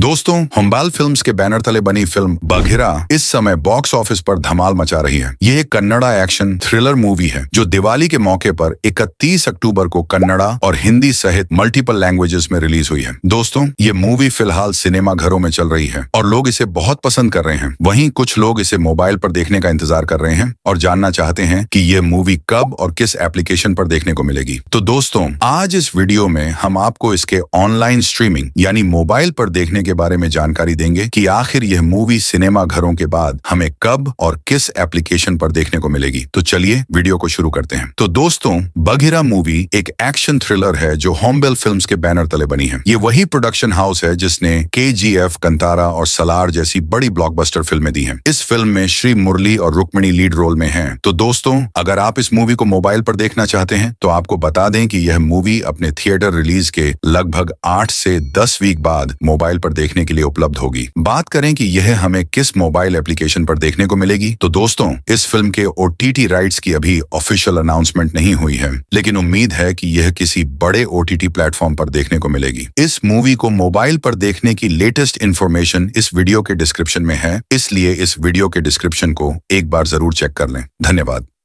दोस्तों हम्बाल फिल्म्स के बैनर तले बनी फिल्म बघेरा इस समय बॉक्स ऑफिस पर धमाल मचा रही है ये एक कन्नड़ा एक्शन थ्रिलर मूवी है जो दिवाली के मौके पर 31 अक्टूबर को कन्नड़ा और हिंदी सहित मल्टीपल लैंग्वेजेस में रिलीज हुई है दोस्तों ये मूवी फिलहाल सिनेमा घरों में चल रही है और लोग इसे बहुत पसंद कर रहे हैं वहीं कुछ लोग इसे मोबाइल पर देखने का इंतजार कर रहे हैं और जानना चाहते हैं की ये मूवी कब और किस एप्लीकेशन पर देखने को मिलेगी तो दोस्तों आज इस वीडियो में हम आपको इसके ऑनलाइन स्ट्रीमिंग यानी मोबाइल पर देखने के बारे में जानकारी देंगे कि आखिर यह मूवी सिनेमा घरों के बाद हमें कब और किस एप्लीकेशन पर देखने को मिलेगी तो चलिए वीडियो को शुरू करते हैं तो दोस्तों बघेरा मूवी एक एक्शन थ्रिलर है जो होमबेल फिल्म्स के बैनर तले बनी है ये वही प्रोडक्शन हाउस है जिसने के कंतारा और सलार जैसी बड़ी ब्लॉकबस्टर फिल्में दी हैं। इस फिल्म में श्री मुरली और रुक्मिणी लीड रोल में हैं। तो दोस्तों अगर आप इस मूवी को मोबाइल पर देखना चाहते हैं तो आपको बता दें कि यह मूवी अपने थिएटर रिलीज के लगभग आठ से दस वीक बाद मोबाइल पर देखने के लिए उपलब्ध होगी बात करें कि यह हमें किस मोबाइल एप्लीकेशन पर देखने को मिलेगी तो दोस्तों इस फिल्म के ओ टी राइट्स की अभी ऑफिशियल अनाउंसमेंट नहीं हुई है लेकिन उम्मीद है कि यह किसी बड़े ओ प्लेटफॉर्म पर देखने को मिलेगी इस मूवी को मोबाइल पर देखने की लेटेस्ट इन्फॉर्मेशन इस वीडियो के डिस्क्रिप्शन में है इसलिए इस वीडियो के डिस्क्रिप्शन को एक बार जरूर चेक कर लें धन्यवाद